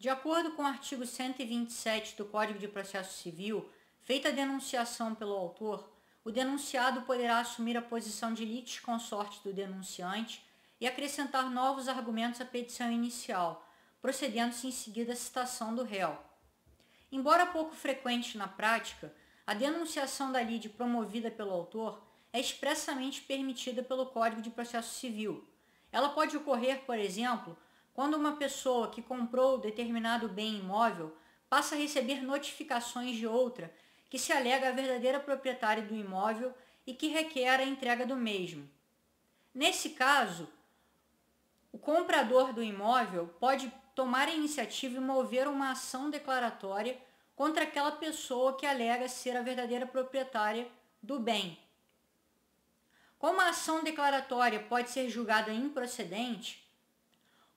De acordo com o artigo 127 do Código de Processo Civil, feita a denunciação pelo autor, o denunciado poderá assumir a posição de litisconsorte do denunciante e acrescentar novos argumentos à petição inicial, procedendo-se em seguida à citação do réu. Embora pouco frequente na prática, a denunciação da lide promovida pelo autor é expressamente permitida pelo Código de Processo Civil. Ela pode ocorrer, por exemplo, quando uma pessoa que comprou determinado bem imóvel passa a receber notificações de outra que se alega a verdadeira proprietária do imóvel e que requer a entrega do mesmo. Nesse caso, o comprador do imóvel pode tomar a iniciativa e mover uma ação declaratória contra aquela pessoa que alega ser a verdadeira proprietária do bem. Como a ação declaratória pode ser julgada improcedente,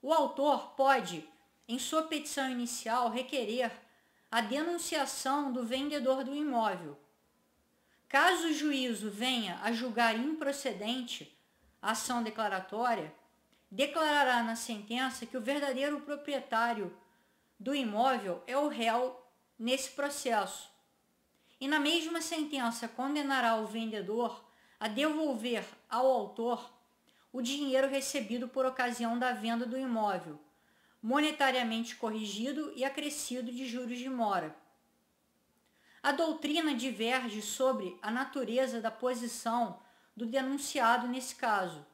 o autor pode, em sua petição inicial, requerer a denunciação do vendedor do imóvel. Caso o juízo venha a julgar improcedente a ação declaratória, declarará na sentença que o verdadeiro proprietário do imóvel é o réu nesse processo. E na mesma sentença condenará o vendedor a devolver ao autor o dinheiro recebido por ocasião da venda do imóvel, monetariamente corrigido e acrescido de juros de mora. A doutrina diverge sobre a natureza da posição do denunciado nesse caso.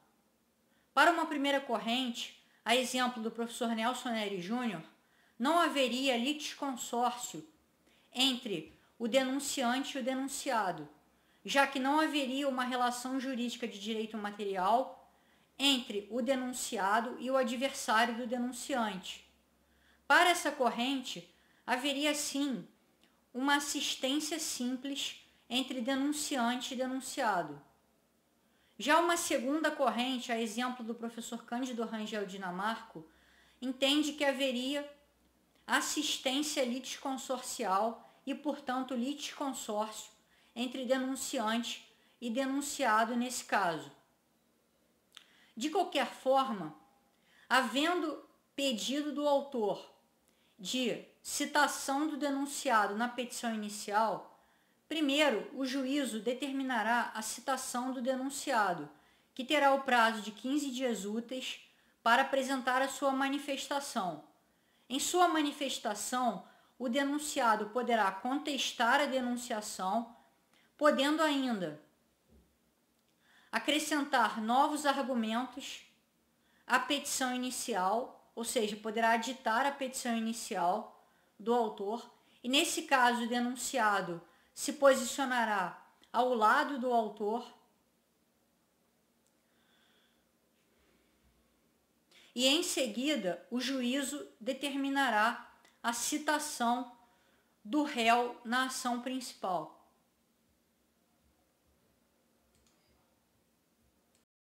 Para uma primeira corrente, a exemplo do professor Nelson Nery Júnior, não haveria litisconsórcio entre o denunciante e o denunciado, já que não haveria uma relação jurídica de direito material entre o denunciado e o adversário do denunciante. Para essa corrente, haveria sim uma assistência simples entre denunciante e denunciado. Já uma segunda corrente, a exemplo do professor Cândido Rangel Dinamarco, entende que haveria assistência litisconsorcial e, portanto, litisconsórcio entre denunciante e denunciado nesse caso. De qualquer forma, havendo pedido do autor de citação do denunciado na petição inicial, primeiro o juízo determinará a citação do denunciado, que terá o prazo de 15 dias úteis para apresentar a sua manifestação. Em sua manifestação, o denunciado poderá contestar a denunciação, podendo ainda acrescentar novos argumentos à petição inicial, ou seja, poderá aditar a petição inicial do autor, e nesse caso o denunciado se posicionará ao lado do autor. E em seguida, o juízo determinará a citação do réu na ação principal.